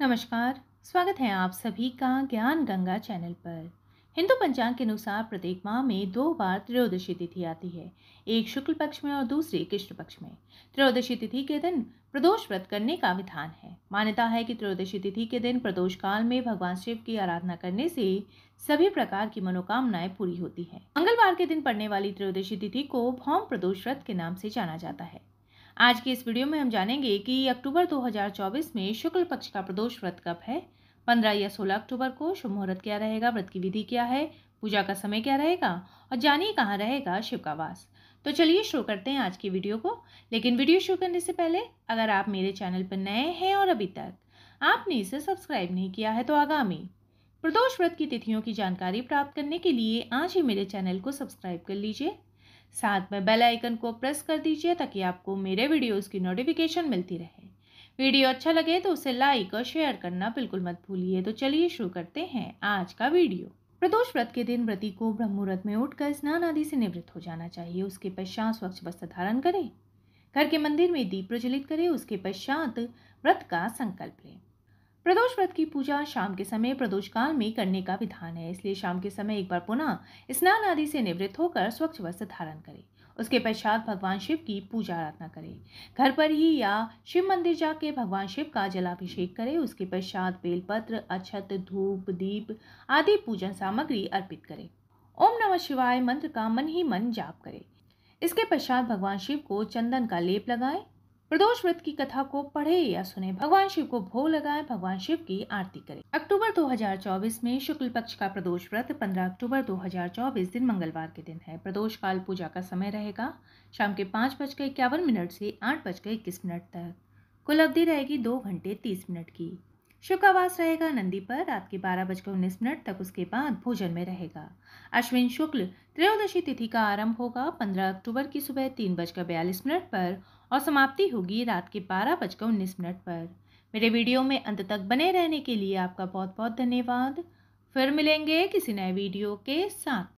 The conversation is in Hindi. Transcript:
नमस्कार स्वागत है आप सभी का ज्ञान गंगा चैनल पर हिंदू पंचांग के अनुसार प्रत्येक माह में दो बार त्रयोदशी तिथि आती है एक शुक्ल पक्ष में और दूसरी कृष्ण पक्ष में त्रयोदशी तिथि के दिन प्रदोष व्रत करने का विधान है मान्यता है कि त्रयोदशी तिथि के दिन प्रदोष काल में भगवान शिव की आराधना करने से सभी प्रकार की मनोकामनाएं पूरी होती है मंगलवार के दिन पड़ने वाली त्रयोदशी तिथि को भौम प्रदोष व्रत के नाम से जाना जाता है आज की इस वीडियो में हम जानेंगे कि अक्टूबर 2024 में शुक्ल पक्ष का प्रदोष व्रत कब है 15 या 16 अक्टूबर को शुभ मुहूर्त क्या रहेगा व्रत की विधि क्या है पूजा का समय क्या रहेगा और जानिए कहाँ रहेगा शिव का वास तो चलिए शुरू करते हैं आज की वीडियो को लेकिन वीडियो शुरू करने से पहले अगर आप मेरे चैनल पर नए हैं और अभी तक आपने इसे सब्सक्राइब नहीं किया है तो आगामी प्रदोष व्रत की तिथियों की जानकारी प्राप्त करने के लिए आज ही मेरे चैनल को सब्सक्राइब कर लीजिए साथ में बेल आइकन को प्रेस कर दीजिए ताकि आपको मेरे वीडियोस की नोटिफिकेशन मिलती रहे वीडियो अच्छा लगे तो उसे लाइक और शेयर करना बिल्कुल मत भूलिए तो चलिए शुरू करते हैं आज का वीडियो प्रदोष व्रत के दिन व्रती को मुहूर्त में उठकर स्नान आदि से निवृत्त हो जाना चाहिए उसके पश्चात स्वच्छ वस्त्र धारण करें घर के मंदिर में दीप प्रज्वलित करें उसके पश्चात व्रत का संकल्प लें प्रदोष व्रत की पूजा शाम के समय प्रदोष काल में करने का विधान है इसलिए शाम के समय एक बार पुनः स्नान आदि से निवृत्त होकर स्वच्छ वस्त्र धारण करें उसके पश्चात भगवान शिव की पूजा आराधना करें घर पर ही या शिव मंदिर जाके भगवान शिव का जलाभिषेक करें उसके पश्चात बेलपत्र अक्षत धूप दीप आदि पूजन सामग्री अर्पित करें ओम नमः शिवाय मंत्र का मन ही मन जाप करें इसके पश्चात भगवान शिव को चंदन का लेप लगाएं प्रदोष व्रत की कथा को पढ़े या सुने भगवान शिव को भोग लगाएं भगवान शिव की आरती करें अक्टूबर 2024 में शुक्ल पक्ष का प्रदोष व्रत 15 अक्टूबर 2024 दिन मंगलवार के दिन है प्रदोष काल पूजा का समय रहेगा शाम के पाँच बजकर इक्यावन मिनट से आठ बजकर इक्कीस मिनट तक कुल अवधि रहेगी दो घंटे तीस मिनट की शुक्रवास रहेगा नंदी पर रात के बारह बजकर उन्नीस मिनट तक उसके बाद भोजन में रहेगा अश्विन शुक्ल त्रयोदशी तिथि का आरंभ होगा पंद्रह अक्टूबर की सुबह तीन बजकर बयालीस मिनट पर और समाप्ति होगी रात के बारह बजकर उन्नीस मिनट पर मेरे वीडियो में अंत तक बने रहने के लिए आपका बहुत बहुत धन्यवाद फिर मिलेंगे किसी नए वीडियो के साथ